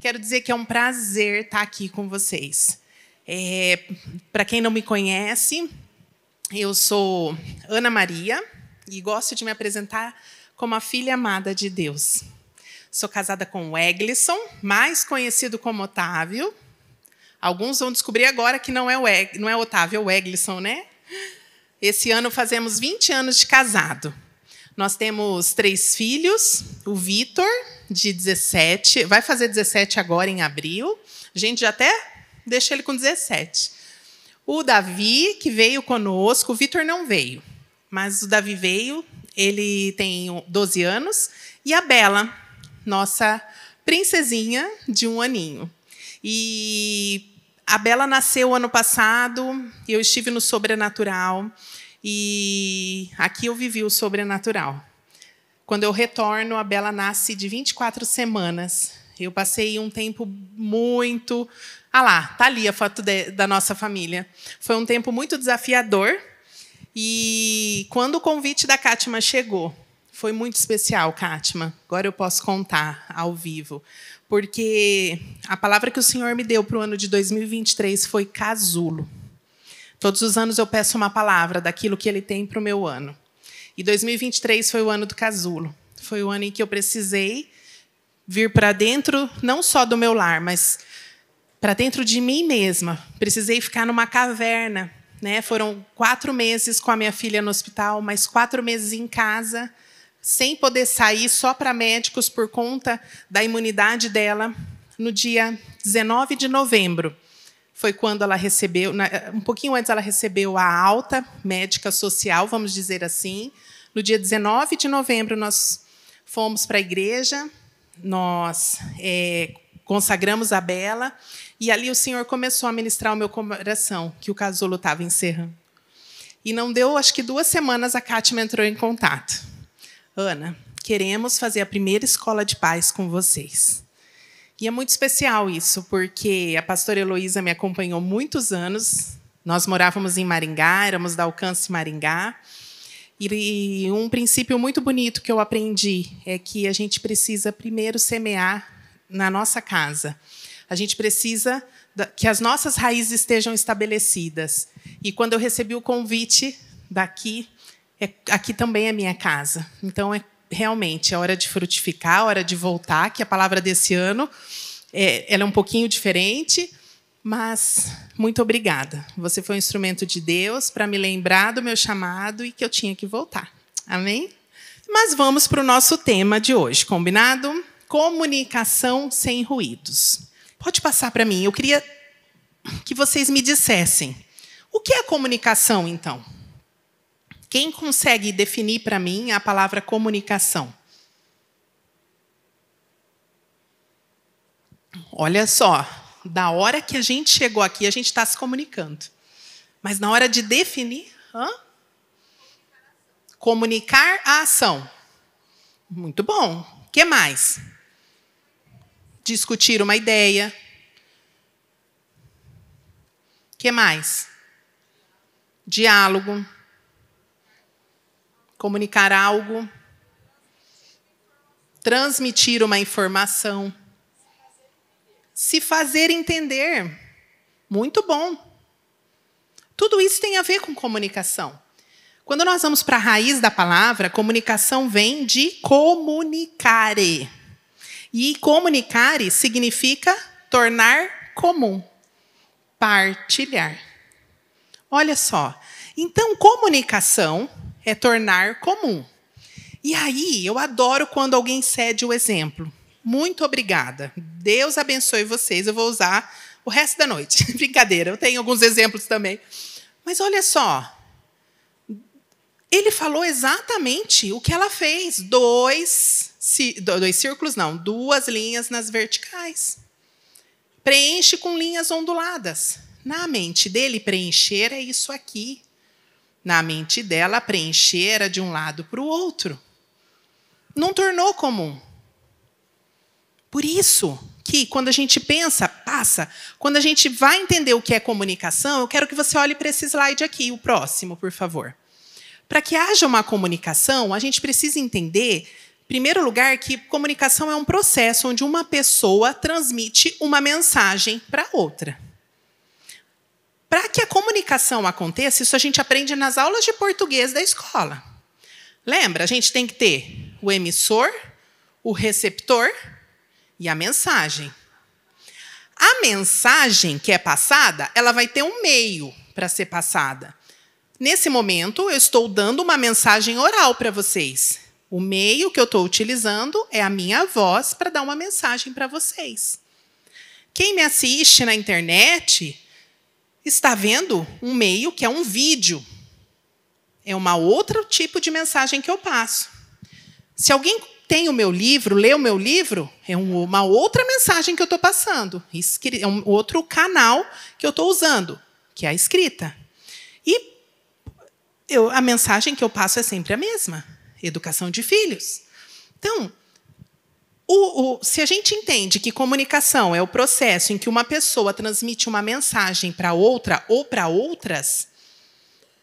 Quero dizer que é um prazer estar aqui com vocês. É, Para quem não me conhece, eu sou Ana Maria e gosto de me apresentar como a filha amada de Deus. Sou casada com o Eglison, mais conhecido como Otávio. Alguns vão descobrir agora que não é o, Eg, não é o Otávio, é o Eglison, né? Esse ano fazemos 20 anos de casado. Nós temos três filhos: o Vitor, de 17, vai fazer 17 agora em abril. A gente já até deixa ele com 17. O Davi, que veio conosco, o Vitor não veio, mas o Davi veio, ele tem 12 anos, e a Bela, nossa princesinha de um aninho. E a Bela nasceu ano passado, eu estive no Sobrenatural. E aqui eu vivi o sobrenatural. Quando eu retorno, a Bela nasce de 24 semanas. Eu passei um tempo muito. Ah lá, tá ali a foto de, da nossa família. Foi um tempo muito desafiador. E quando o convite da Kátima chegou, foi muito especial, Kátima. Agora eu posso contar ao vivo. Porque a palavra que o Senhor me deu para o ano de 2023 foi casulo. Todos os anos eu peço uma palavra daquilo que ele tem para o meu ano. E 2023 foi o ano do casulo. Foi o ano em que eu precisei vir para dentro, não só do meu lar, mas para dentro de mim mesma. Precisei ficar numa caverna. Né? Foram quatro meses com a minha filha no hospital, mais quatro meses em casa, sem poder sair, só para médicos, por conta da imunidade dela. No dia 19 de novembro, foi quando ela recebeu, um pouquinho antes ela recebeu a alta médica social, vamos dizer assim. No dia 19 de novembro nós fomos para a igreja, nós é, consagramos a Bela e ali o Senhor começou a ministrar o meu coração, que o casulo estava encerrando. E não deu, acho que duas semanas a Kátia me entrou em contato. Ana, queremos fazer a primeira escola de paz com vocês. E é muito especial isso, porque a pastora Heloísa me acompanhou muitos anos. Nós morávamos em Maringá, éramos da Alcance Maringá. E um princípio muito bonito que eu aprendi é que a gente precisa primeiro semear na nossa casa. A gente precisa que as nossas raízes estejam estabelecidas. E quando eu recebi o convite daqui, é, aqui também é minha casa. Então é realmente é hora de frutificar, hora de voltar, que a palavra desse ano é, ela é um pouquinho diferente, mas muito obrigada. Você foi um instrumento de Deus para me lembrar do meu chamado e que eu tinha que voltar. Amém? Mas vamos para o nosso tema de hoje, combinado? Comunicação sem ruídos. Pode passar para mim. Eu queria que vocês me dissessem o que é comunicação, então? Quem consegue definir para mim a palavra comunicação? Olha só, da hora que a gente chegou aqui, a gente está se comunicando. Mas na hora de definir, hã? comunicar a ação. Muito bom. O que mais? Discutir uma ideia. O que mais? Diálogo comunicar algo, transmitir uma informação, se fazer entender. Muito bom. Tudo isso tem a ver com comunicação. Quando nós vamos para a raiz da palavra, comunicação vem de comunicare. E comunicare significa tornar comum, partilhar. Olha só. Então, comunicação é tornar comum. E aí, eu adoro quando alguém cede o exemplo. Muito obrigada. Deus abençoe vocês. Eu vou usar o resto da noite. Brincadeira, eu tenho alguns exemplos também. Mas olha só. Ele falou exatamente o que ela fez. Dois, dois círculos, não, duas linhas nas verticais. Preenche com linhas onduladas. Na mente dele, preencher é isso aqui. Na mente dela, preenchera de um lado para o outro. Não tornou comum. Por isso que, quando a gente pensa, passa. Quando a gente vai entender o que é comunicação, eu quero que você olhe para esse slide aqui, o próximo, por favor. Para que haja uma comunicação, a gente precisa entender, em primeiro lugar, que comunicação é um processo onde uma pessoa transmite uma mensagem para outra. Para que a comunicação aconteça, isso a gente aprende nas aulas de português da escola. Lembra? A gente tem que ter o emissor, o receptor e a mensagem. A mensagem que é passada, ela vai ter um meio para ser passada. Nesse momento, eu estou dando uma mensagem oral para vocês. O meio que eu estou utilizando é a minha voz para dar uma mensagem para vocês. Quem me assiste na internet está vendo um meio que é um vídeo. É um outro tipo de mensagem que eu passo. Se alguém tem o meu livro, lê o meu livro, é uma outra mensagem que eu estou passando. É um outro canal que eu estou usando, que é a escrita. E eu, a mensagem que eu passo é sempre a mesma: educação de filhos. Então, o, o, se a gente entende que comunicação é o processo em que uma pessoa transmite uma mensagem para outra ou para outras,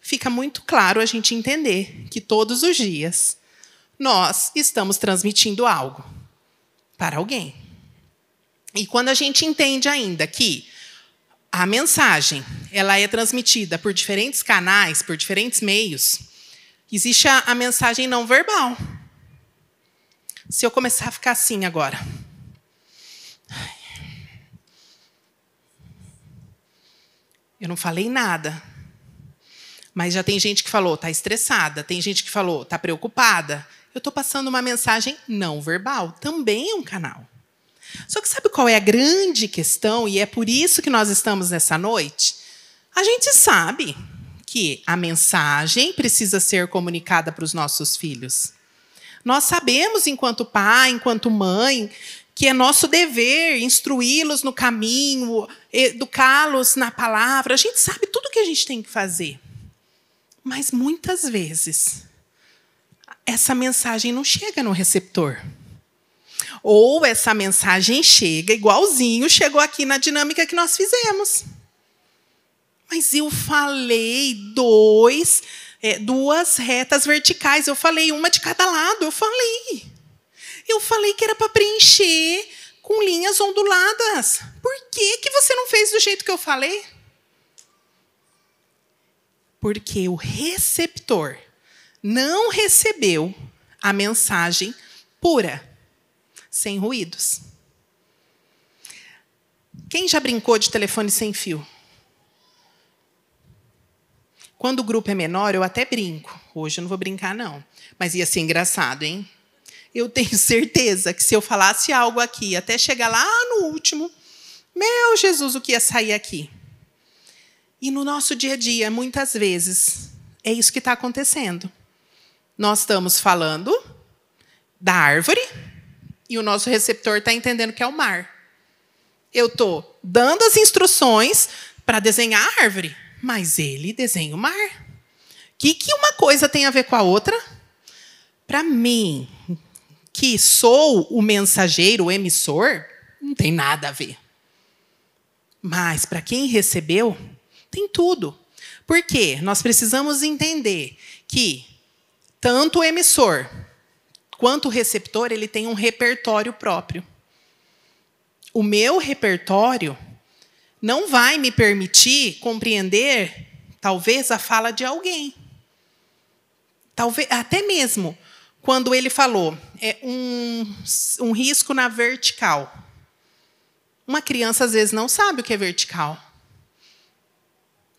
fica muito claro a gente entender que todos os dias nós estamos transmitindo algo para alguém. E quando a gente entende ainda que a mensagem ela é transmitida por diferentes canais, por diferentes meios, existe a, a mensagem não verbal, se eu começar a ficar assim agora. Eu não falei nada. Mas já tem gente que falou, tá estressada. Tem gente que falou, tá preocupada. Eu tô passando uma mensagem não verbal. Também é um canal. Só que sabe qual é a grande questão? E é por isso que nós estamos nessa noite? A gente sabe que a mensagem precisa ser comunicada para os nossos filhos. Nós sabemos, enquanto pai, enquanto mãe, que é nosso dever instruí-los no caminho, educá-los na palavra. A gente sabe tudo o que a gente tem que fazer. Mas muitas vezes essa mensagem não chega no receptor. Ou essa mensagem chega igualzinho chegou aqui na dinâmica que nós fizemos. Mas eu falei dois, é, duas retas verticais. Eu falei uma de cada lado. Eu falei. Eu falei que era para preencher com linhas onduladas. Por que, que você não fez do jeito que eu falei? Porque o receptor não recebeu a mensagem pura, sem ruídos. Quem já brincou de telefone sem fio? Quando o grupo é menor, eu até brinco. Hoje eu não vou brincar, não. Mas ia ser engraçado, hein? Eu tenho certeza que se eu falasse algo aqui, até chegar lá no último, meu Jesus, o que ia sair aqui? E no nosso dia a dia, muitas vezes, é isso que está acontecendo. Nós estamos falando da árvore e o nosso receptor está entendendo que é o mar. Eu estou dando as instruções para desenhar a árvore. Mas ele desenha o mar. O que, que uma coisa tem a ver com a outra? Para mim, que sou o mensageiro, o emissor, não tem nada a ver. Mas para quem recebeu, tem tudo. Por quê? Nós precisamos entender que tanto o emissor quanto o receptor, ele tem um repertório próprio. O meu repertório não vai me permitir compreender, talvez, a fala de alguém. Talvez, até mesmo quando ele falou, é um, um risco na vertical. Uma criança, às vezes, não sabe o que é vertical.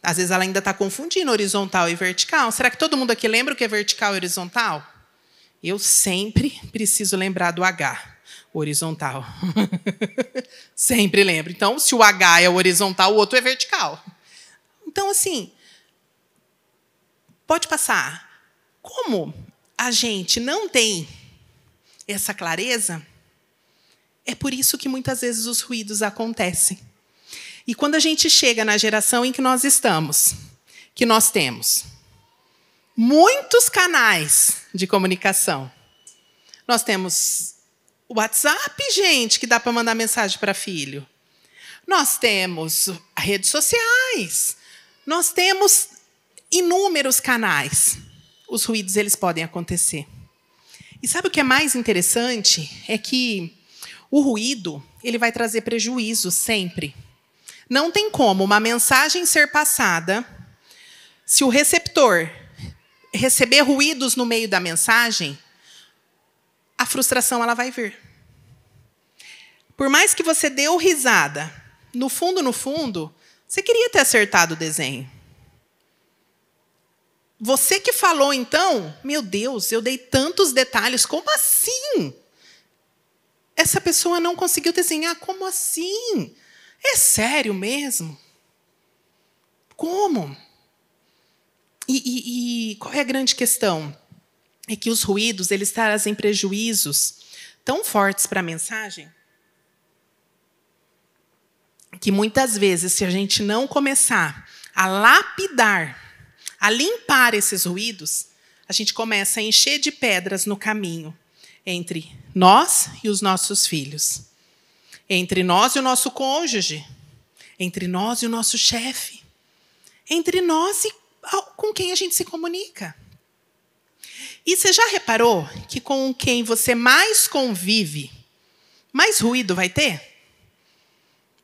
Às vezes, ela ainda está confundindo horizontal e vertical. Será que todo mundo aqui lembra o que é vertical e horizontal? Eu sempre preciso lembrar do H horizontal. Sempre lembro. Então, se o H é horizontal, o outro é vertical. Então, assim, pode passar. Como a gente não tem essa clareza, é por isso que muitas vezes os ruídos acontecem. E quando a gente chega na geração em que nós estamos, que nós temos muitos canais de comunicação. Nós temos o WhatsApp, gente, que dá para mandar mensagem para filho. Nós temos redes sociais. Nós temos inúmeros canais. Os ruídos eles podem acontecer. E sabe o que é mais interessante? É que o ruído, ele vai trazer prejuízo sempre. Não tem como uma mensagem ser passada se o receptor receber ruídos no meio da mensagem a frustração ela vai vir. Por mais que você deu risada, no fundo, no fundo, você queria ter acertado o desenho. Você que falou então, meu Deus, eu dei tantos detalhes, como assim? Essa pessoa não conseguiu desenhar, como assim? É sério mesmo? Como? E, e, e qual é a grande questão? é que os ruídos eles trazem prejuízos tão fortes para a mensagem que muitas vezes, se a gente não começar a lapidar, a limpar esses ruídos, a gente começa a encher de pedras no caminho entre nós e os nossos filhos, entre nós e o nosso cônjuge, entre nós e o nosso chefe, entre nós e com quem a gente se comunica. E você já reparou que com quem você mais convive, mais ruído vai ter?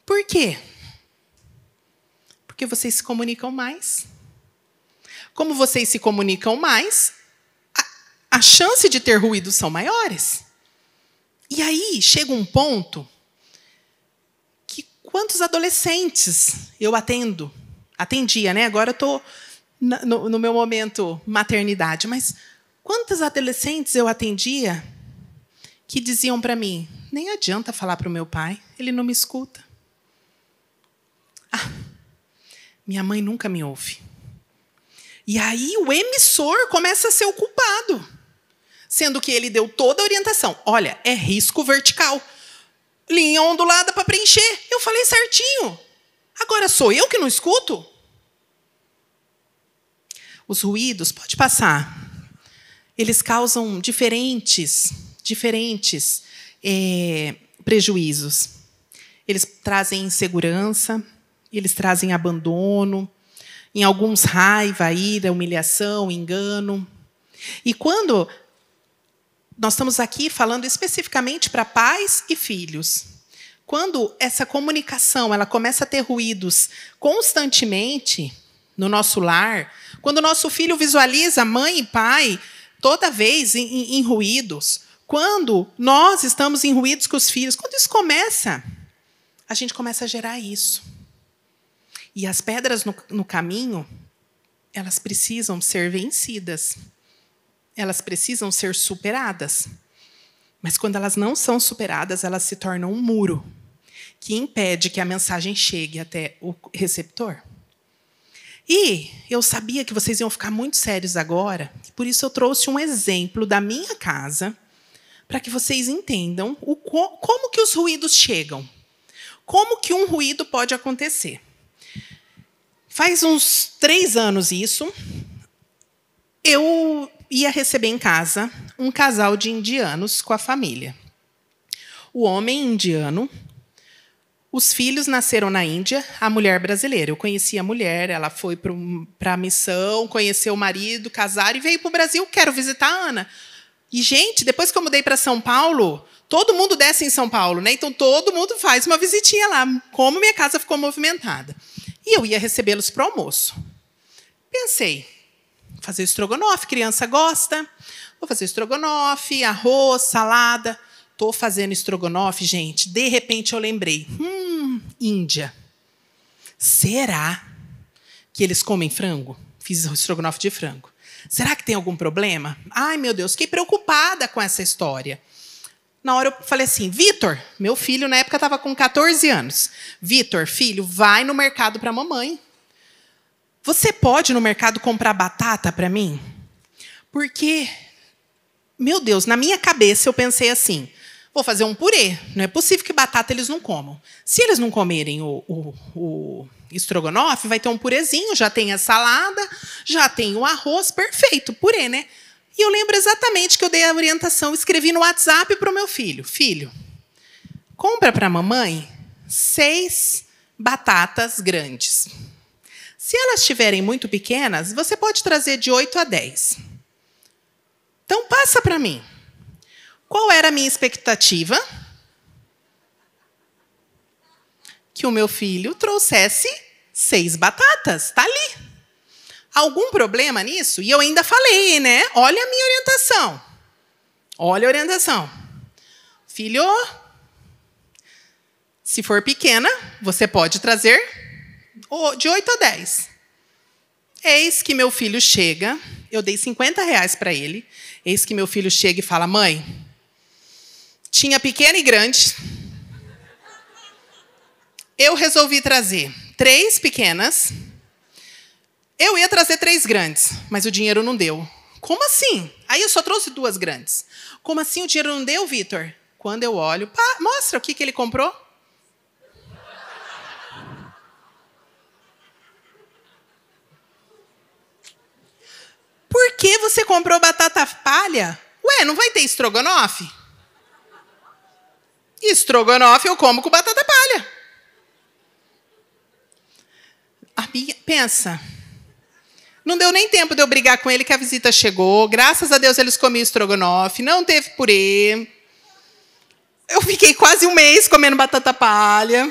Por quê? Porque vocês se comunicam mais. Como vocês se comunicam mais, a, a chance de ter ruído são maiores. E aí chega um ponto que quantos adolescentes eu atendo? Atendia, né? Agora eu estou no, no meu momento maternidade, mas Quantas adolescentes eu atendia que diziam para mim: nem adianta falar para o meu pai, ele não me escuta. Ah, minha mãe nunca me ouve. E aí o emissor começa a ser o culpado, sendo que ele deu toda a orientação. Olha, é risco vertical, linha ondulada para preencher. Eu falei certinho. Agora sou eu que não escuto? Os ruídos, pode passar eles causam diferentes, diferentes é, prejuízos. Eles trazem insegurança, eles trazem abandono, em alguns raiva, ira, humilhação, engano. E quando nós estamos aqui falando especificamente para pais e filhos, quando essa comunicação ela começa a ter ruídos constantemente no nosso lar, quando o nosso filho visualiza mãe e pai toda vez em, em, em ruídos. Quando nós estamos em ruídos com os filhos, quando isso começa, a gente começa a gerar isso. E as pedras no, no caminho, elas precisam ser vencidas. Elas precisam ser superadas. Mas quando elas não são superadas, elas se tornam um muro que impede que a mensagem chegue até o receptor. E eu sabia que vocês iam ficar muito sérios agora, por isso eu trouxe um exemplo da minha casa para que vocês entendam o, como que os ruídos chegam. Como que um ruído pode acontecer. Faz uns três anos isso, eu ia receber em casa um casal de indianos com a família. O homem indiano os filhos nasceram na Índia, a mulher brasileira. Eu conheci a mulher, ela foi para a missão, conheceu o marido, casaram e veio para o Brasil. Quero visitar a Ana. E, gente, depois que eu mudei para São Paulo, todo mundo desce em São Paulo, né? Então todo mundo faz uma visitinha lá, como minha casa ficou movimentada. E eu ia recebê-los para o almoço. Pensei, fazer estrogonofe, criança gosta. Vou fazer estrogonofe, arroz, salada tô fazendo estrogonofe, gente, de repente eu lembrei, hum, Índia. Será que eles comem frango? Fiz estrogonofe de frango. Será que tem algum problema? Ai, meu Deus, fiquei preocupada com essa história. Na hora eu falei assim: Vitor, meu filho na época estava com 14 anos. Vitor, filho, vai no mercado para a mamãe. Você pode no mercado comprar batata para mim? Porque, meu Deus, na minha cabeça eu pensei assim: Vou fazer um purê. Não é possível que batata eles não comam. Se eles não comerem o, o, o estrogonofe, vai ter um purezinho, já tem a salada, já tem o arroz, perfeito, purê, né? E eu lembro exatamente que eu dei a orientação, escrevi no WhatsApp para o meu filho: Filho, compra para a mamãe seis batatas grandes. Se elas estiverem muito pequenas, você pode trazer de 8 a 10. Então, passa para mim. Qual era a minha expectativa? Que o meu filho trouxesse seis batatas, tá ali. Algum problema nisso? E eu ainda falei, né? Olha a minha orientação. Olha a orientação. Filho, se for pequena, você pode trazer de 8 a 10. Eis que meu filho chega, eu dei 50 reais para ele. Eis que meu filho chega e fala: Mãe, tinha pequena e grande. Eu resolvi trazer três pequenas. Eu ia trazer três grandes, mas o dinheiro não deu. Como assim? Aí eu só trouxe duas grandes. Como assim o dinheiro não deu, Vitor? Quando eu olho, pá, mostra o que, que ele comprou. Por que você comprou batata palha? Ué, não vai ter estrogonofe? estrogonofe eu como com batata palha. A minha, pensa. Não deu nem tempo de eu brigar com ele que a visita chegou. Graças a Deus eles comiam estrogonofe, não teve purê. Eu fiquei quase um mês comendo batata palha.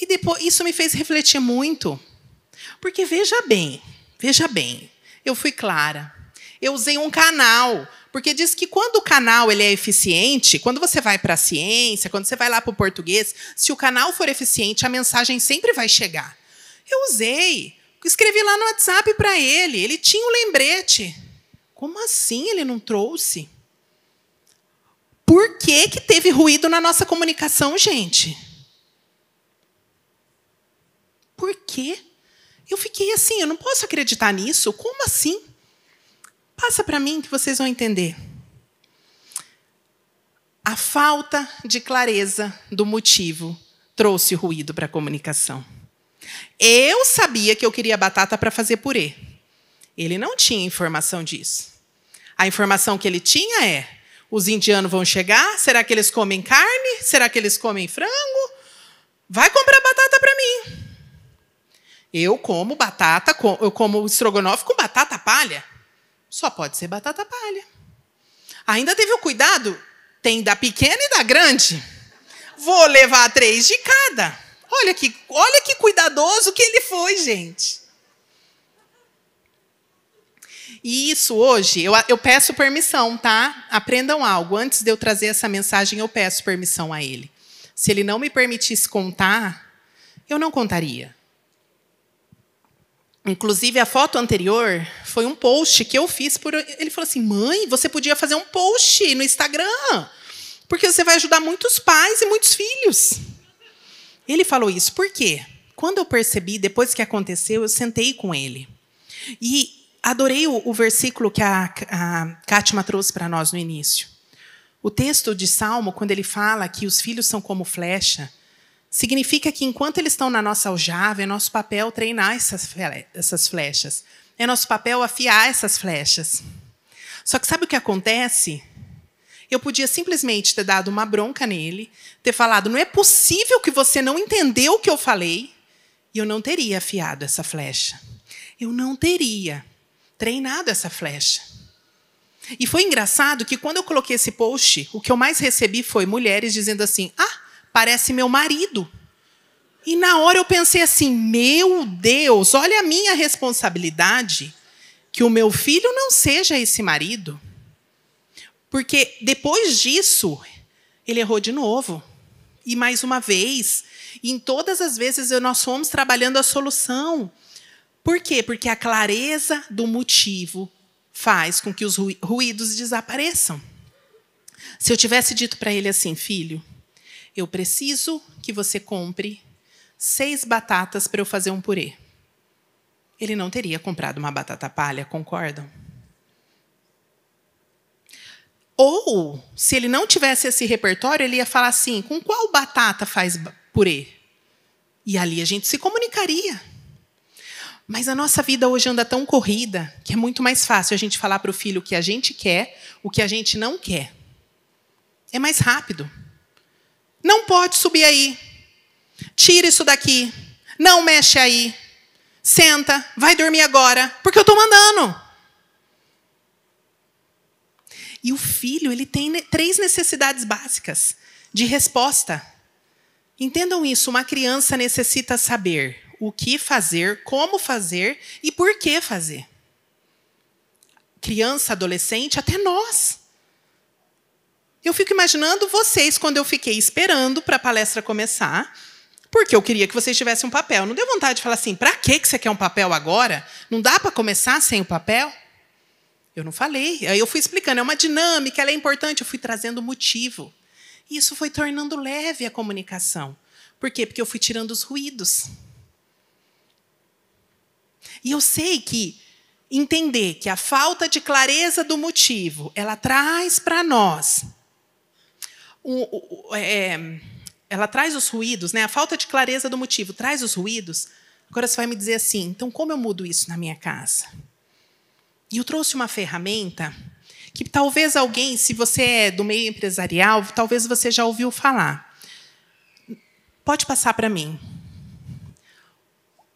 E depois isso me fez refletir muito. Porque veja bem, veja bem, eu fui clara. Eu usei um canal porque diz que quando o canal ele é eficiente, quando você vai para a ciência, quando você vai lá para o português, se o canal for eficiente, a mensagem sempre vai chegar. Eu usei, escrevi lá no WhatsApp para ele, ele tinha o um lembrete. Como assim ele não trouxe? Por que, que teve ruído na nossa comunicação, gente? Por quê? Eu fiquei assim, eu não posso acreditar nisso. Como assim? Passa para mim que vocês vão entender. A falta de clareza do motivo trouxe ruído para a comunicação. Eu sabia que eu queria batata para fazer purê. Ele não tinha informação disso. A informação que ele tinha é: os indianos vão chegar, será que eles comem carne? Será que eles comem frango? Vai comprar batata para mim. Eu como batata, eu como estrogonofe com batata palha. Só pode ser batata palha. Ainda teve o cuidado, tem da pequena e da grande. Vou levar três de cada. Olha que, olha que cuidadoso que ele foi, gente. E isso hoje, eu, eu peço permissão, tá? Aprendam algo. Antes de eu trazer essa mensagem, eu peço permissão a ele. Se ele não me permitisse contar, eu não contaria. Inclusive, a foto anterior foi um post que eu fiz por. Ele falou assim: mãe, você podia fazer um post no Instagram, porque você vai ajudar muitos pais e muitos filhos. Ele falou isso por quê? Quando eu percebi, depois que aconteceu, eu sentei com ele. E adorei o, o versículo que a, a Kátima trouxe para nós no início. O texto de Salmo, quando ele fala que os filhos são como flecha, Significa que enquanto eles estão na nossa aljava, é nosso papel treinar essas flechas. É nosso papel afiar essas flechas. Só que sabe o que acontece? Eu podia simplesmente ter dado uma bronca nele, ter falado: não é possível que você não entendeu o que eu falei, e eu não teria afiado essa flecha. Eu não teria treinado essa flecha. E foi engraçado que quando eu coloquei esse post, o que eu mais recebi foi mulheres dizendo assim: ah, parece meu marido. E na hora eu pensei assim: meu Deus, olha a minha responsabilidade que o meu filho não seja esse marido. Porque depois disso, ele errou de novo. E mais uma vez. E em todas as vezes nós fomos trabalhando a solução. Por quê? Porque a clareza do motivo faz com que os ruídos desapareçam. Se eu tivesse dito para ele assim, filho, eu preciso que você compre seis batatas para eu fazer um purê. Ele não teria comprado uma batata palha, concordam? Ou, se ele não tivesse esse repertório, ele ia falar assim: com qual batata faz purê? E ali a gente se comunicaria. Mas a nossa vida hoje anda tão corrida que é muito mais fácil a gente falar para o filho o que a gente quer, o que a gente não quer. É mais rápido. Não pode subir aí. Tira isso daqui. Não mexe aí. Senta, vai dormir agora, porque eu estou mandando. E o filho, ele tem três necessidades básicas de resposta. Entendam isso, uma criança necessita saber o que fazer, como fazer e por que fazer. Criança, adolescente, até nós. Eu fico imaginando vocês quando eu fiquei esperando para a palestra começar, porque eu queria que vocês tivessem um papel. Não deu vontade de falar assim: para que você quer um papel agora? Não dá para começar sem o papel? Eu não falei. Aí eu fui explicando: é uma dinâmica, ela é importante. Eu fui trazendo motivo. E isso foi tornando leve a comunicação. Por quê? Porque eu fui tirando os ruídos. E eu sei que entender que a falta de clareza do motivo, ela traz para nós o, o, é, é, ela traz os ruídos, né? A falta de clareza do motivo traz os ruídos. Agora você vai me dizer assim, então como eu mudo isso na minha casa? E eu trouxe uma ferramenta que talvez alguém, se você é do meio empresarial, talvez você já ouviu falar. Pode passar para mim.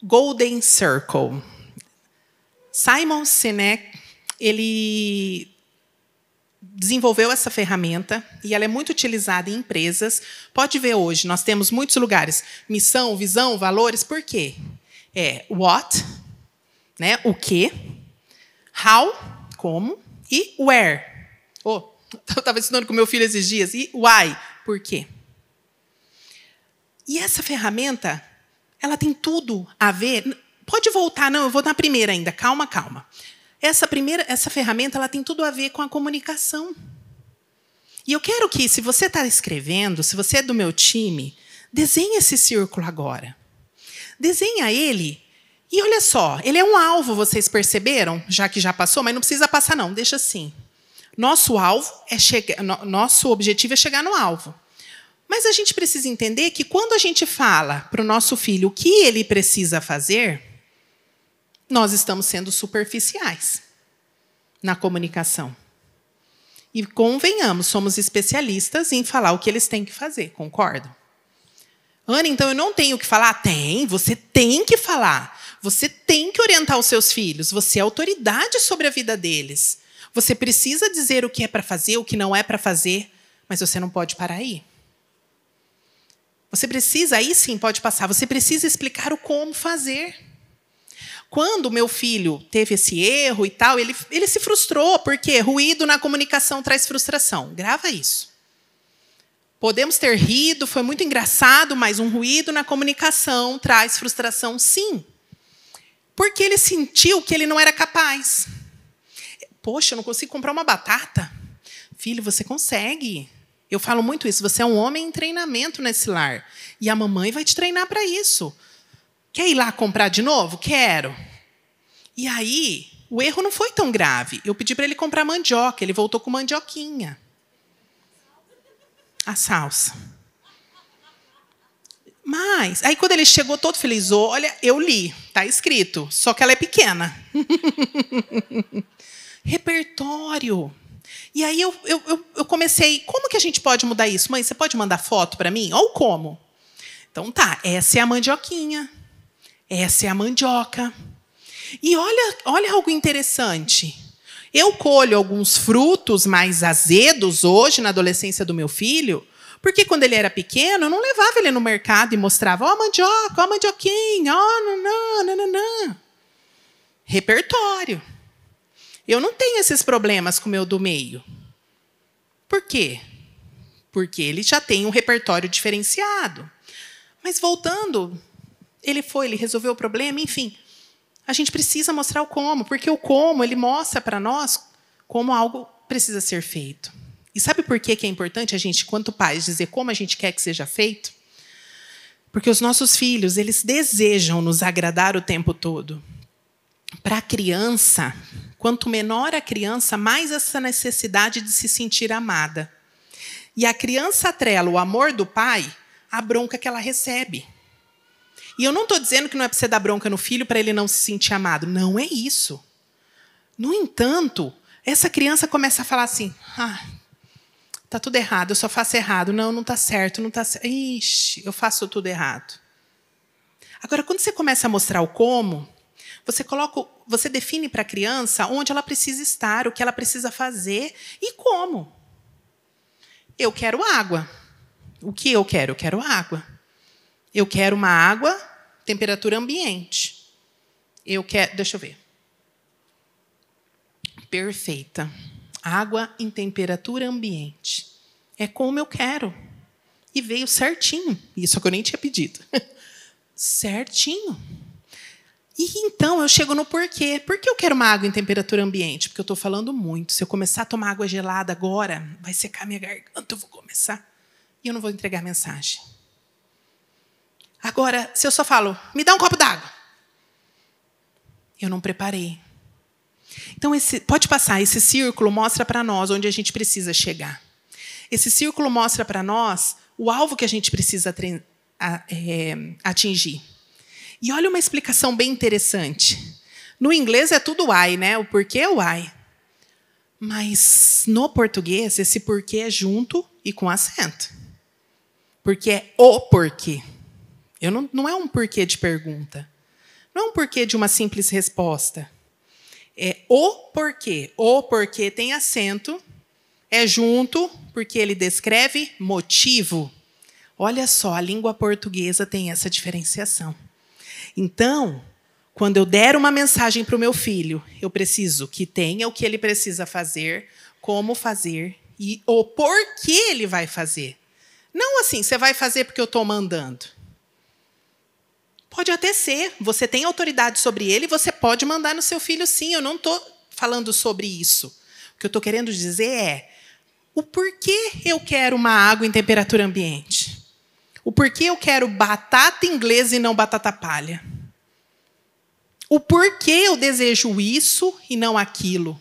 Golden Circle. Simon Sinek, ele desenvolveu essa ferramenta e ela é muito utilizada em empresas. Pode ver hoje, nós temos muitos lugares, missão, visão, valores, por quê? É what, né? O que, how, como e where. Oh, eu estava estudando com meu filho esses dias e why, por quê? E essa ferramenta, ela tem tudo a ver. Pode voltar, não, eu vou na primeira ainda. Calma, calma. Essa primeira, essa ferramenta, ela tem tudo a ver com a comunicação. E eu quero que, se você está escrevendo, se você é do meu time, desenhe esse círculo agora. Desenha ele. E olha só, ele é um alvo, vocês perceberam? Já que já passou, mas não precisa passar, não, deixa assim. Nosso alvo é chegar, nosso objetivo é chegar no alvo. Mas a gente precisa entender que quando a gente fala para o nosso filho o que ele precisa fazer, nós estamos sendo superficiais na comunicação. E convenhamos, somos especialistas em falar o que eles têm que fazer, concordo? Ana, então eu não tenho o que falar? Tem, você tem que falar. Você tem que orientar os seus filhos, você é autoridade sobre a vida deles. Você precisa dizer o que é para fazer, o que não é para fazer, mas você não pode parar aí. Você precisa, aí sim pode passar, você precisa explicar o como fazer. Quando meu filho teve esse erro e tal, ele, ele se frustrou, porque ruído na comunicação traz frustração. Grava isso. Podemos ter rido, foi muito engraçado, mas um ruído na comunicação traz frustração, sim. Porque ele sentiu que ele não era capaz. Poxa, eu não consigo comprar uma batata? Filho, você consegue. Eu falo muito isso. Você é um homem em treinamento nesse lar. E a mamãe vai te treinar para isso. Quer ir lá comprar de novo? Quero. E aí, o erro não foi tão grave. Eu pedi para ele comprar mandioca, ele voltou com mandioquinha. A salsa. Mas, aí quando ele chegou todo feliz, olha, eu li, tá escrito, só que ela é pequena. Repertório. E aí eu, eu, eu, comecei, como que a gente pode mudar isso? Mãe, você pode mandar foto para mim? Ou como? Então tá, essa é a mandioquinha. Essa é a mandioca. E olha, olha algo interessante. Eu colho alguns frutos mais azedos hoje, na adolescência do meu filho, porque quando ele era pequeno, eu não levava ele no mercado e mostrava, ó, oh, mandioca, ó, oh, mandioquinha, ó, oh, nanã, nananã. Repertório. Eu não tenho esses problemas com o meu do meio. Por quê? Porque ele já tem um repertório diferenciado. Mas voltando ele foi, ele resolveu o problema, enfim. A gente precisa mostrar o como, porque o como ele mostra para nós como algo precisa ser feito. E sabe por que, é importante a gente, quanto pais, dizer como a gente quer que seja feito? Porque os nossos filhos, eles desejam nos agradar o tempo todo. Para a criança, quanto menor a criança, mais essa necessidade de se sentir amada. E a criança atrela o amor do pai à bronca que ela recebe. E eu não estou dizendo que não é para você dar bronca no filho para ele não se sentir amado. Não é isso. No entanto, essa criança começa a falar assim: ah, tá tudo errado, eu só faço errado. Não, não tá certo, não tá certo. Ixi, eu faço tudo errado. Agora, quando você começa a mostrar o como, você coloca, você define para a criança onde ela precisa estar, o que ela precisa fazer e como. Eu quero água. O que eu quero? Eu quero água. Eu quero uma água, temperatura ambiente. Eu quero. Deixa eu ver. Perfeita. Água em temperatura ambiente. É como eu quero. E veio certinho. Isso é que eu nem tinha pedido. certinho. E então eu chego no porquê. Por que eu quero uma água em temperatura ambiente? Porque eu estou falando muito. Se eu começar a tomar água gelada agora, vai secar minha garganta, eu vou começar. E eu não vou entregar mensagem. Agora, se eu só falo, me dá um copo d'água. Eu não preparei. Então, esse, pode passar, esse círculo mostra para nós onde a gente precisa chegar. Esse círculo mostra para nós o alvo que a gente precisa é, atingir. E olha uma explicação bem interessante. No inglês é tudo why, né? O porquê é o why. Mas no português, esse porquê é junto e com acento. Porque é o porquê. Eu não, não é um porquê de pergunta. Não é um porquê de uma simples resposta. É o porquê. O porquê tem acento, é junto, porque ele descreve motivo. Olha só, a língua portuguesa tem essa diferenciação. Então, quando eu der uma mensagem para o meu filho, eu preciso que tenha o que ele precisa fazer, como fazer e o porquê ele vai fazer. Não assim, você vai fazer porque eu estou mandando. Pode até ser, você tem autoridade sobre ele, você pode mandar no seu filho sim, eu não estou falando sobre isso. O que eu estou querendo dizer é o porquê eu quero uma água em temperatura ambiente. O porquê eu quero batata inglesa e não batata palha. O porquê eu desejo isso e não aquilo.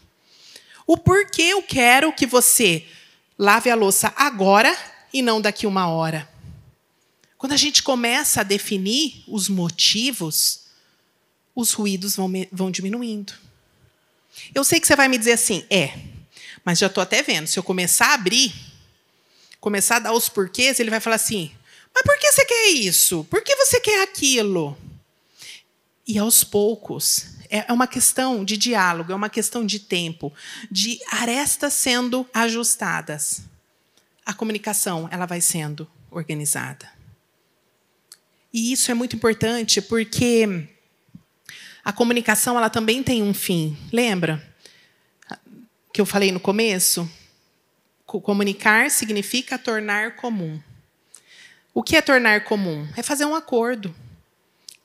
O porquê eu quero que você lave a louça agora e não daqui uma hora. Quando a gente começa a definir os motivos, os ruídos vão, vão diminuindo. Eu sei que você vai me dizer assim, é, mas já estou até vendo, se eu começar a abrir, começar a dar os porquês, ele vai falar assim: mas por que você quer isso? Por que você quer aquilo? E aos poucos, é, é uma questão de diálogo, é uma questão de tempo, de arestas sendo ajustadas. A comunicação ela vai sendo organizada. E isso é muito importante porque a comunicação ela também tem um fim. Lembra que eu falei no começo? Comunicar significa tornar comum. O que é tornar comum? É fazer um acordo.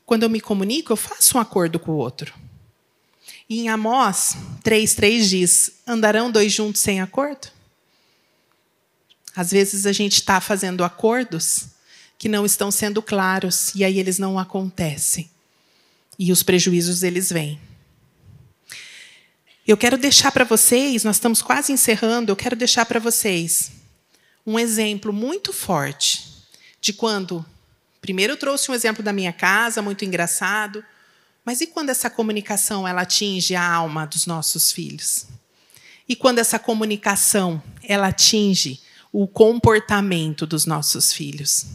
Quando eu me comunico, eu faço um acordo com o outro. E em Amós 3,3 diz: andarão dois juntos sem acordo? Às vezes a gente está fazendo acordos que não estão sendo claros e aí eles não acontecem. E os prejuízos eles vêm. Eu quero deixar para vocês, nós estamos quase encerrando, eu quero deixar para vocês um exemplo muito forte de quando primeiro eu trouxe um exemplo da minha casa, muito engraçado, mas e quando essa comunicação ela atinge a alma dos nossos filhos? E quando essa comunicação ela atinge o comportamento dos nossos filhos?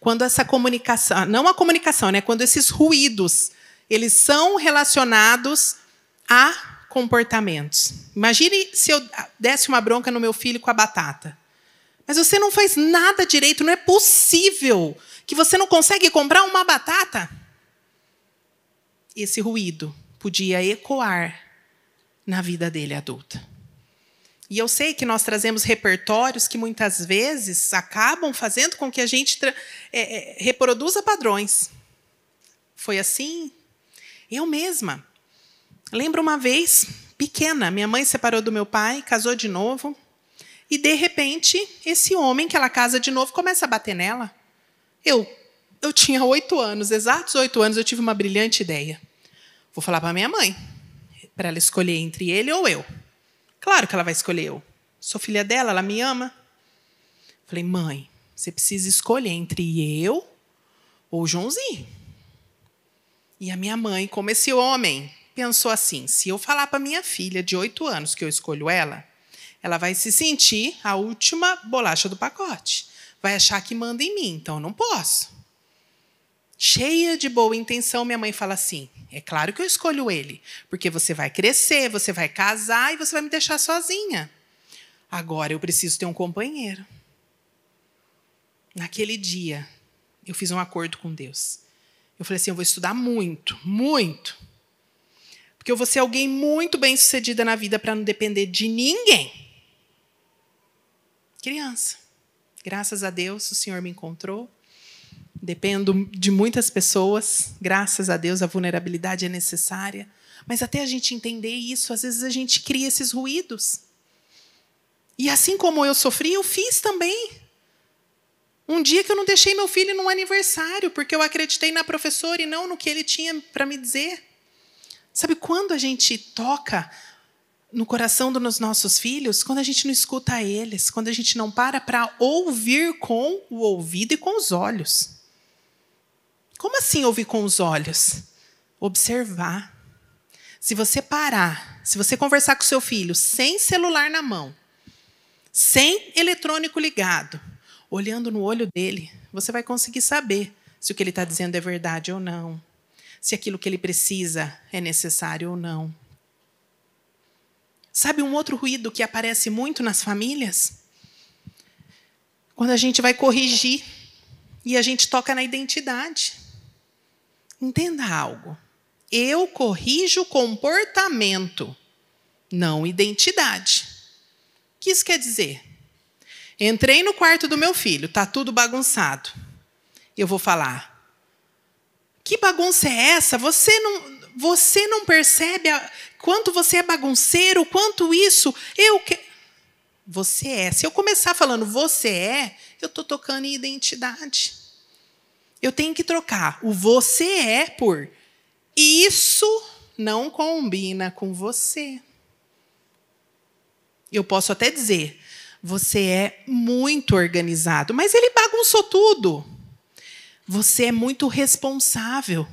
Quando essa comunicação, não a comunicação, né? Quando esses ruídos, eles são relacionados a comportamentos. Imagine se eu desse uma bronca no meu filho com a batata. Mas você não faz nada direito, não é possível que você não consegue comprar uma batata. Esse ruído podia ecoar na vida dele adulta. E eu sei que nós trazemos repertórios que muitas vezes acabam fazendo com que a gente é, é, reproduza padrões. Foi assim? Eu mesma. Lembro uma vez, pequena, minha mãe separou do meu pai, casou de novo, e de repente esse homem que ela casa de novo começa a bater nela. Eu, eu tinha oito anos, exatos oito anos, eu tive uma brilhante ideia. Vou falar para minha mãe, para ela escolher entre ele ou eu. Claro que ela vai escolher eu. Sou filha dela, ela me ama. Falei, mãe, você precisa escolher entre eu ou Joãozinho. E a minha mãe, como esse homem, pensou assim: se eu falar para minha filha de oito anos que eu escolho ela, ela vai se sentir a última bolacha do pacote. Vai achar que manda em mim, então eu não posso cheia de boa intenção, minha mãe fala assim: é claro que eu escolho ele, porque você vai crescer, você vai casar e você vai me deixar sozinha. Agora eu preciso ter um companheiro. Naquele dia, eu fiz um acordo com Deus. Eu falei assim: eu vou estudar muito, muito. Porque eu vou ser alguém muito bem sucedida na vida para não depender de ninguém. Criança. Graças a Deus, o Senhor me encontrou Dependo de muitas pessoas. Graças a Deus a vulnerabilidade é necessária. Mas até a gente entender isso, às vezes a gente cria esses ruídos. E assim como eu sofri, eu fiz também. Um dia que eu não deixei meu filho num aniversário, porque eu acreditei na professora e não no que ele tinha para me dizer. Sabe quando a gente toca no coração dos nossos filhos, quando a gente não escuta eles, quando a gente não para para ouvir com o ouvido e com os olhos. Como assim ouvir com os olhos? Observar. Se você parar, se você conversar com seu filho sem celular na mão, sem eletrônico ligado, olhando no olho dele, você vai conseguir saber se o que ele está dizendo é verdade ou não, se aquilo que ele precisa é necessário ou não. Sabe um outro ruído que aparece muito nas famílias? Quando a gente vai corrigir e a gente toca na identidade. Entenda algo. Eu corrijo comportamento, não identidade. O que isso quer dizer? Entrei no quarto do meu filho, tá tudo bagunçado. Eu vou falar: "Que bagunça é essa? Você não você não percebe a, quanto você é bagunceiro, quanto isso? Eu que você é. Se eu começar falando você é, eu tô tocando em identidade eu tenho que trocar o você é por isso não combina com você. Eu posso até dizer, você é muito organizado, mas ele bagunçou tudo. Você é muito responsável.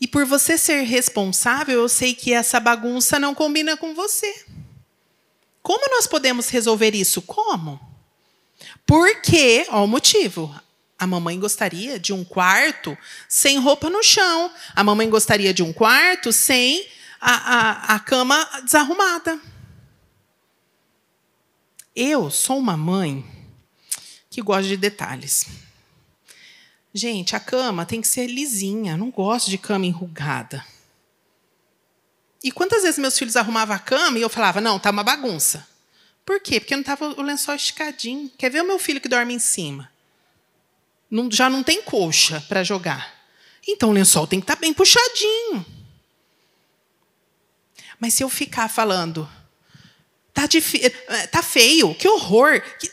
E por você ser responsável, eu sei que essa bagunça não combina com você. Como nós podemos resolver isso? Como? Porque, ó, o motivo, a mamãe gostaria de um quarto sem roupa no chão. A mamãe gostaria de um quarto sem a, a, a cama desarrumada. Eu sou uma mãe que gosta de detalhes. Gente, a cama tem que ser lisinha, não gosto de cama enrugada. E quantas vezes meus filhos arrumavam a cama e eu falava, não, tá uma bagunça. Por quê? Porque não estava o lençol esticadinho. Quer ver o meu filho que dorme em cima? não, já não tem coxa para jogar. Então o lençol tem que estar tá bem puxadinho. Mas se eu ficar falando, tá, eh, tá feio, que horror, o que,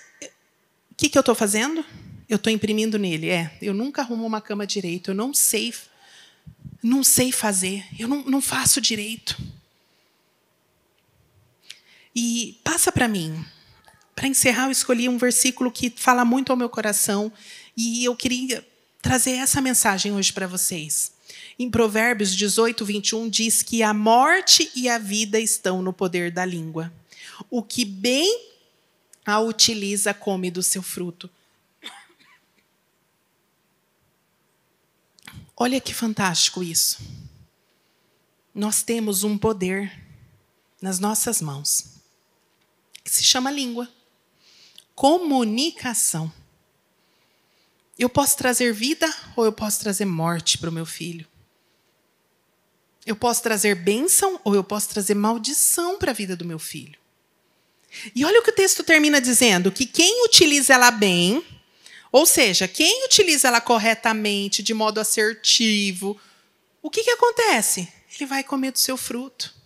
que, que eu estou fazendo? Eu estou imprimindo nele. É, eu nunca arrumo uma cama direito, eu não sei, não sei fazer, eu não, não faço direito. E passa para mim. Para encerrar, eu escolhi um versículo que fala muito ao meu coração e eu queria trazer essa mensagem hoje para vocês. Em Provérbios 18, 21, diz que a morte e a vida estão no poder da língua. O que bem a utiliza, come do seu fruto. Olha que fantástico isso. Nós temos um poder nas nossas mãos que se chama língua comunicação. Eu posso trazer vida ou eu posso trazer morte para o meu filho? Eu posso trazer bênção ou eu posso trazer maldição para a vida do meu filho? E olha o que o texto termina dizendo: que quem utiliza ela bem, ou seja, quem utiliza ela corretamente, de modo assertivo, o que, que acontece? Ele vai comer do seu fruto.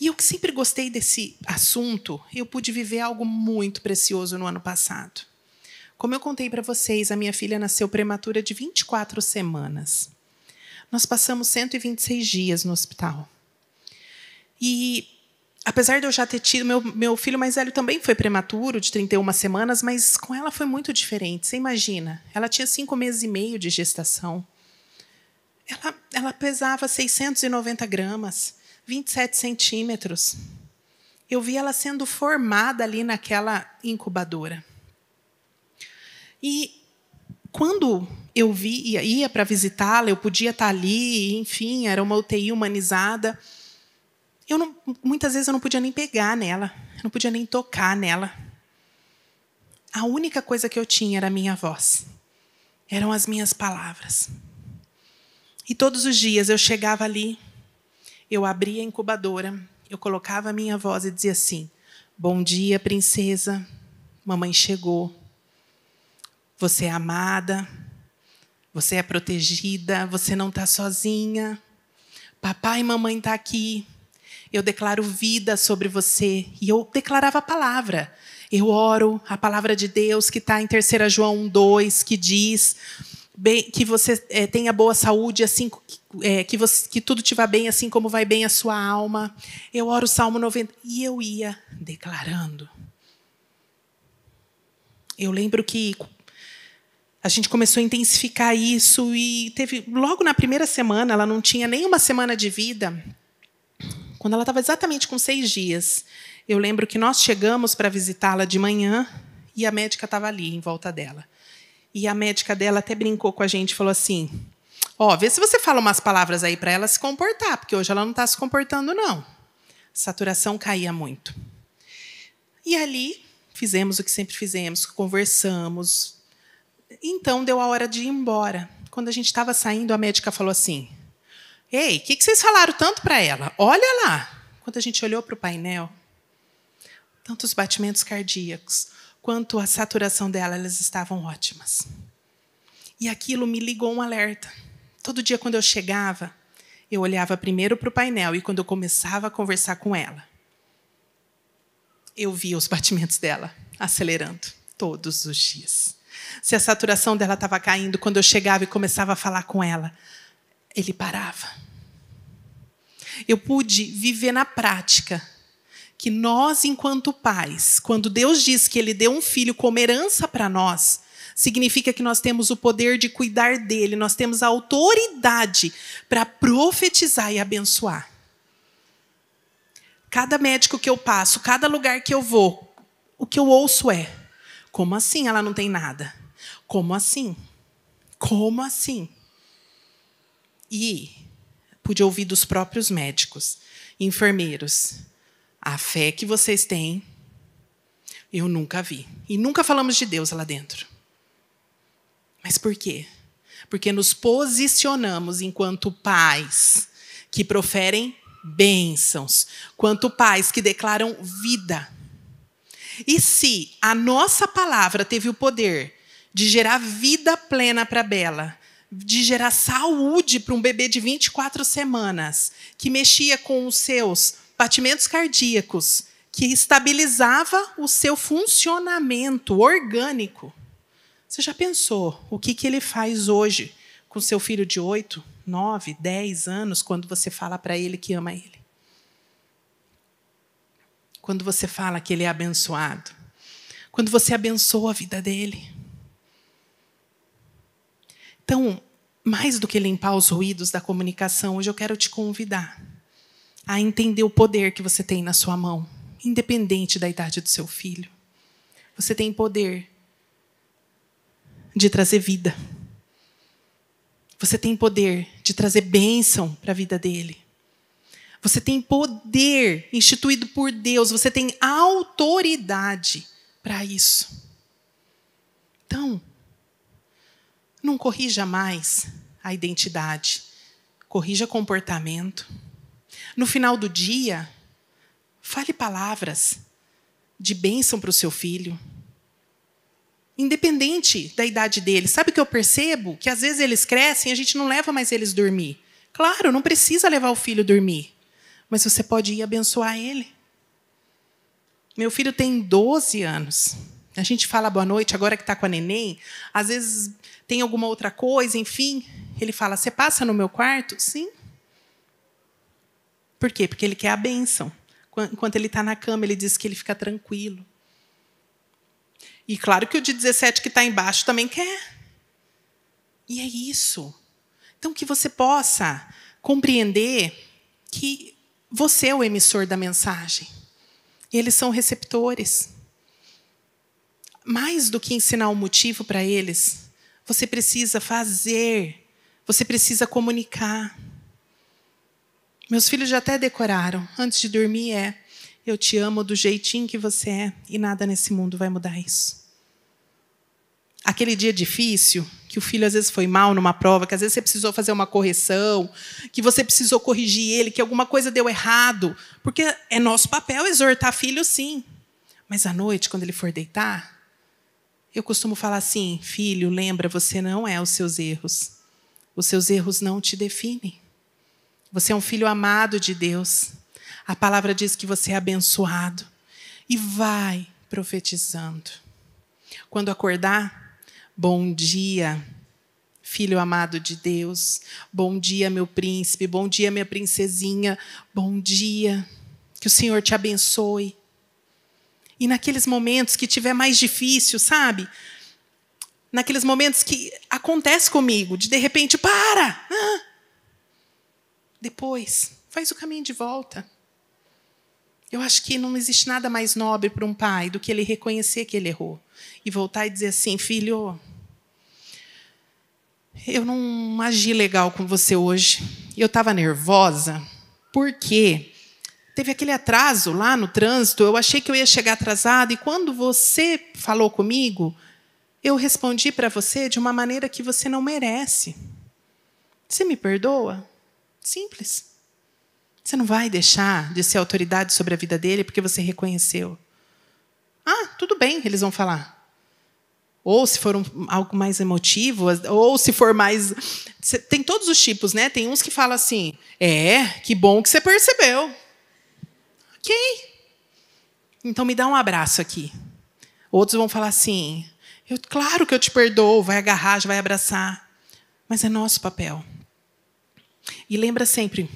E eu que sempre gostei desse assunto, eu pude viver algo muito precioso no ano passado. Como eu contei para vocês, a minha filha nasceu prematura de 24 semanas. Nós passamos 126 dias no hospital. E apesar de eu já ter tido. Meu, meu filho mais velho também foi prematuro, de 31 semanas, mas com ela foi muito diferente. Você imagina? Ela tinha cinco meses e meio de gestação. Ela, ela pesava 690 gramas. 27 centímetros. Eu vi ela sendo formada ali naquela incubadora. E quando eu vi, ia para visitá-la, eu podia estar tá ali, enfim, era uma UTI humanizada. Eu não, muitas vezes eu não podia nem pegar nela, eu não podia nem tocar nela. A única coisa que eu tinha era a minha voz, eram as minhas palavras. E todos os dias eu chegava ali, eu abria a incubadora, eu colocava a minha voz e dizia assim: Bom dia, princesa, mamãe chegou. Você é amada, você é protegida, você não está sozinha. Papai e mamãe estão tá aqui. Eu declaro vida sobre você. E eu declarava a palavra. Eu oro a palavra de Deus que está em 3 João 1, 2, que diz bem, que você é, tenha boa saúde, assim é, que, você, que tudo te vá bem, assim como vai bem a sua alma. Eu oro o Salmo 90. E eu ia declarando. Eu lembro que a gente começou a intensificar isso e teve logo na primeira semana, ela não tinha nem uma semana de vida. Quando ela estava exatamente com seis dias, eu lembro que nós chegamos para visitá-la de manhã e a médica estava ali em volta dela. E a médica dela até brincou com a gente, falou assim: Ó, oh, vê se você fala umas palavras aí para ela se comportar, porque hoje ela não está se comportando, não. saturação caía muito. E ali fizemos o que sempre fizemos, conversamos. Então deu a hora de ir embora. Quando a gente estava saindo, a médica falou assim: Ei, o que, que vocês falaram tanto para ela? Olha lá! Quando a gente olhou para o painel, tantos batimentos cardíacos, quanto à saturação dela, elas estavam ótimas. E aquilo me ligou um alerta. Todo dia, quando eu chegava, eu olhava primeiro para o painel e, quando eu começava a conversar com ela, eu via os batimentos dela acelerando todos os dias. Se a saturação dela estava caindo, quando eu chegava e começava a falar com ela, ele parava. Eu pude viver na prática que nós, enquanto pais, quando Deus diz que Ele deu um filho como herança para nós, significa que nós temos o poder de cuidar dele, nós temos a autoridade para profetizar e abençoar. Cada médico que eu passo, cada lugar que eu vou, o que eu ouço é: como assim ela não tem nada? Como assim? Como assim? E pude ouvir dos próprios médicos, enfermeiros, a fé que vocês têm, eu nunca vi. E nunca falamos de Deus lá dentro. Mas por quê? Porque nos posicionamos enquanto pais que proferem bênçãos, quanto pais que declaram vida. E se a nossa palavra teve o poder de gerar vida plena para Bela, de gerar saúde para um bebê de 24 semanas, que mexia com os seus batimentos cardíacos, que estabilizava o seu funcionamento orgânico. Você já pensou o que, que ele faz hoje com seu filho de 8, 9, 10 anos, quando você fala para ele que ama ele? Quando você fala que ele é abençoado? Quando você abençoa a vida dele? Então, mais do que limpar os ruídos da comunicação, hoje eu quero te convidar a entender o poder que você tem na sua mão, independente da idade do seu filho. Você tem poder de trazer vida. Você tem poder de trazer bênção para a vida dele. Você tem poder instituído por Deus, você tem autoridade para isso. Então, não corrija mais a identidade, corrija comportamento. No final do dia, fale palavras de bênção para o seu filho. Independente da idade dele. Sabe o que eu percebo? Que às vezes eles crescem e a gente não leva mais eles dormir. Claro, não precisa levar o filho dormir. Mas você pode ir abençoar ele. Meu filho tem 12 anos. A gente fala boa noite, agora que está com a neném. Às vezes tem alguma outra coisa, enfim. Ele fala: Você passa no meu quarto? Sim. Por quê? Porque ele quer a bênção. Enquanto ele está na cama, ele diz que ele fica tranquilo. E claro que o de 17 que está embaixo também quer. E é isso. Então, que você possa compreender que você é o emissor da mensagem. Eles são receptores. Mais do que ensinar o um motivo para eles, você precisa fazer, você precisa comunicar. Meus filhos já até decoraram. Antes de dormir é: Eu te amo do jeitinho que você é e nada nesse mundo vai mudar isso. Aquele dia difícil, que o filho às vezes foi mal numa prova, que às vezes você precisou fazer uma correção, que você precisou corrigir ele, que alguma coisa deu errado. Porque é nosso papel exortar filho, sim. Mas à noite, quando ele for deitar, eu costumo falar assim: filho, lembra, você não é os seus erros. Os seus erros não te definem. Você é um filho amado de Deus. A palavra diz que você é abençoado. E vai profetizando. Quando acordar, bom dia, filho amado de Deus. Bom dia, meu príncipe. Bom dia, minha princesinha. Bom dia. Que o Senhor te abençoe. E naqueles momentos que tiver mais difícil, sabe? Naqueles momentos que acontece comigo, de de repente, para! Ah, depois, faz o caminho de volta. Eu acho que não existe nada mais nobre para um pai do que ele reconhecer que ele errou e voltar e dizer assim: filho, eu não agi legal com você hoje. Eu estava nervosa porque teve aquele atraso lá no trânsito. Eu achei que eu ia chegar atrasada e quando você falou comigo, eu respondi para você de uma maneira que você não merece. Você me perdoa? Simples. Você não vai deixar de ser autoridade sobre a vida dele porque você reconheceu. Ah, tudo bem, eles vão falar. Ou se for um, algo mais emotivo, ou se for mais. Tem todos os tipos, né? Tem uns que falam assim: é, que bom que você percebeu. Ok. Então me dá um abraço aqui. Outros vão falar assim: eu, claro que eu te perdoo, vai agarrar, vai abraçar. Mas é nosso papel e lembra sempre,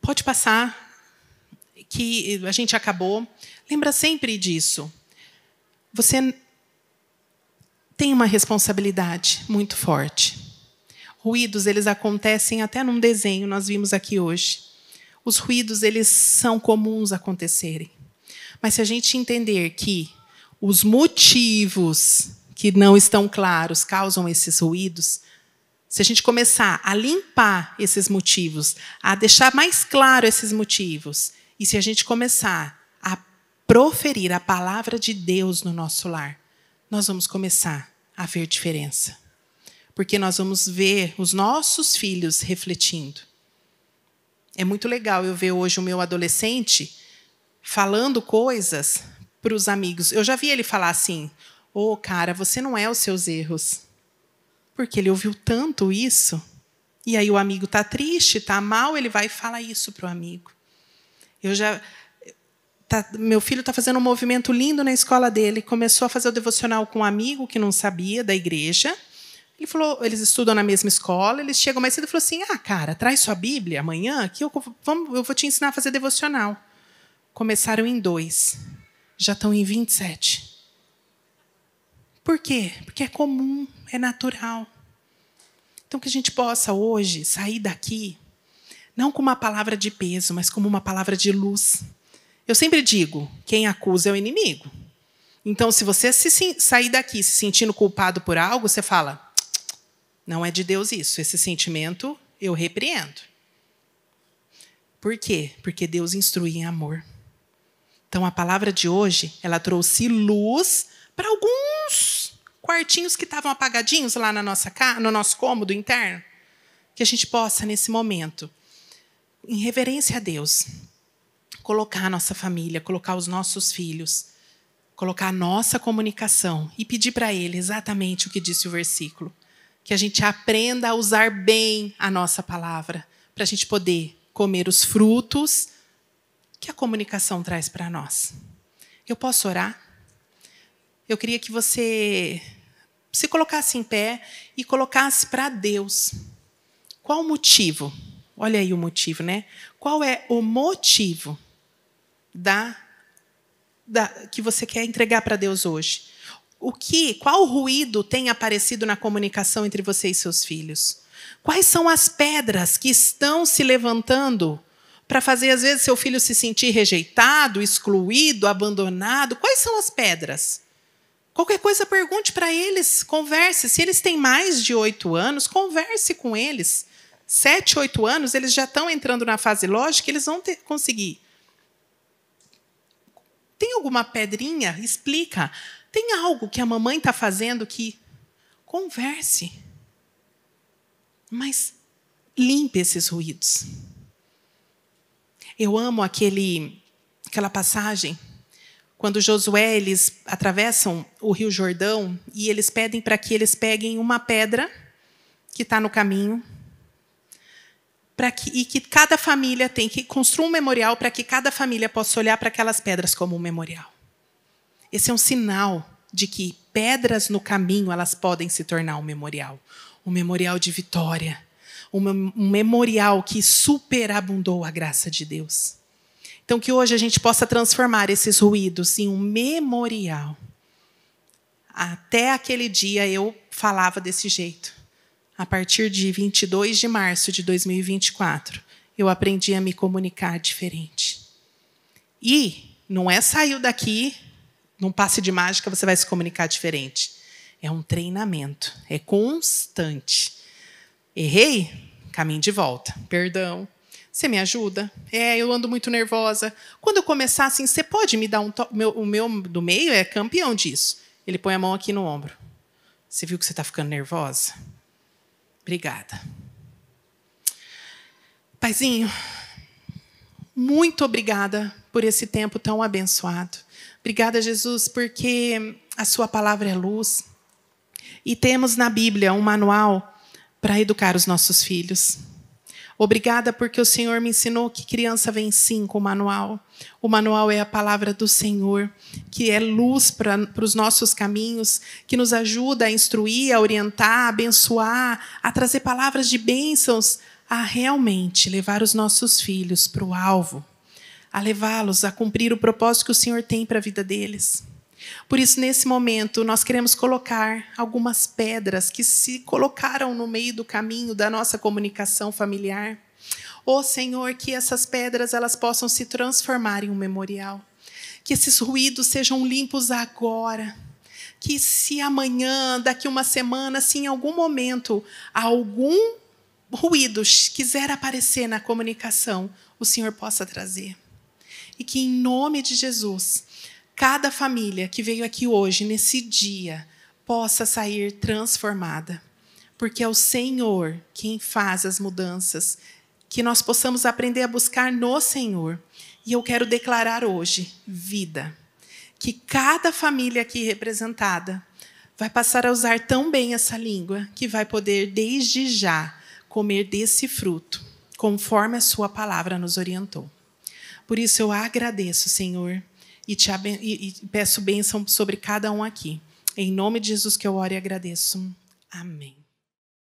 pode passar, que a gente acabou. Lembra sempre disso. Você tem uma responsabilidade muito forte. Ruídos, eles acontecem até num desenho, nós vimos aqui hoje. Os ruídos, eles são comuns acontecerem. Mas se a gente entender que os motivos que não estão claros causam esses ruídos, se a gente começar a limpar esses motivos, a deixar mais claro esses motivos, e se a gente começar a proferir a palavra de Deus no nosso lar, nós vamos começar a ver diferença. Porque nós vamos ver os nossos filhos refletindo. É muito legal eu ver hoje o meu adolescente falando coisas para os amigos. Eu já vi ele falar assim: Ô, oh, cara, você não é os seus erros. Porque ele ouviu tanto isso. E aí o amigo está triste, está mal, ele vai falar fala isso para o amigo. Eu já. Tá, meu filho está fazendo um movimento lindo na escola dele. Começou a fazer o devocional com um amigo que não sabia da igreja. Ele falou, eles estudam na mesma escola, eles chegam mais cedo e falou assim: Ah, cara, traz sua Bíblia amanhã que eu, vamos, eu vou te ensinar a fazer devocional. Começaram em dois, já estão em 27. Por quê? Porque é comum, é natural. Então, que a gente possa hoje sair daqui, não com uma palavra de peso, mas como uma palavra de luz. Eu sempre digo: quem acusa é o inimigo. Então, se você se sair daqui se sentindo culpado por algo, você fala: não é de Deus isso, esse sentimento eu repreendo. Por quê? Porque Deus instrui em amor. Então, a palavra de hoje, ela trouxe luz para algum quartinhos que estavam apagadinhos lá na nossa no nosso cômodo interno, que a gente possa nesse momento, em reverência a Deus, colocar a nossa família, colocar os nossos filhos, colocar a nossa comunicação e pedir para ele exatamente o que disse o versículo, que a gente aprenda a usar bem a nossa palavra, para a gente poder comer os frutos que a comunicação traz para nós. Eu posso orar? eu queria que você se colocasse em pé e colocasse para Deus. Qual o motivo? Olha aí o motivo, né? Qual é o motivo da, da que você quer entregar para Deus hoje? O que, qual ruído tem aparecido na comunicação entre você e seus filhos? Quais são as pedras que estão se levantando para fazer às vezes seu filho se sentir rejeitado, excluído, abandonado? Quais são as pedras? Qualquer coisa, pergunte para eles, converse. Se eles têm mais de oito anos, converse com eles. Sete, oito anos, eles já estão entrando na fase lógica, eles vão ter, conseguir. Tem alguma pedrinha? Explica. Tem algo que a mamãe está fazendo que. Converse. Mas limpe esses ruídos. Eu amo aquele, aquela passagem quando Josué eles atravessam o Rio Jordão e eles pedem para que eles peguem uma pedra que está no caminho para que e que cada família tem que construir um memorial para que cada família possa olhar para aquelas pedras como um memorial. Esse é um sinal de que pedras no caminho elas podem se tornar um memorial, um memorial de vitória, um memorial que superabundou a graça de Deus. Então, que hoje a gente possa transformar esses ruídos em um memorial. Até aquele dia eu falava desse jeito. A partir de 22 de março de 2024, eu aprendi a me comunicar diferente. E não é saiu daqui, num passe de mágica você vai se comunicar diferente. É um treinamento, é constante. Errei? Caminho de volta. Perdão, você me ajuda? É, eu ando muito nervosa. Quando eu começar assim, você pode me dar um toque? Meu, o meu do meio é campeão disso. Ele põe a mão aqui no ombro. Você viu que você está ficando nervosa? Obrigada. Paizinho, muito obrigada por esse tempo tão abençoado. Obrigada, Jesus, porque a sua palavra é luz. E temos na Bíblia um manual para educar os nossos filhos. Obrigada porque o Senhor me ensinou que criança vem sim com o manual. O manual é a palavra do Senhor, que é luz para os nossos caminhos, que nos ajuda a instruir, a orientar, a abençoar, a trazer palavras de bênçãos, a realmente levar os nossos filhos para o alvo, a levá-los a cumprir o propósito que o Senhor tem para a vida deles. Por isso, nesse momento, nós queremos colocar algumas pedras que se colocaram no meio do caminho da nossa comunicação familiar. Ó oh, Senhor, que essas pedras elas possam se transformar em um memorial. Que esses ruídos sejam limpos agora. Que se amanhã, daqui uma semana, se em algum momento algum ruído quiser aparecer na comunicação, o Senhor possa trazer. E que em nome de Jesus, cada família que veio aqui hoje, nesse dia, possa sair transformada. Porque é o Senhor quem faz as mudanças, que nós possamos aprender a buscar no Senhor. E eu quero declarar hoje vida. Que cada família aqui representada vai passar a usar tão bem essa língua que vai poder, desde já, comer desse fruto, conforme a Sua palavra nos orientou. Por isso eu agradeço, Senhor e, te e, e peço bênção sobre cada um aqui. Em nome de Jesus que eu oro e agradeço. Amém.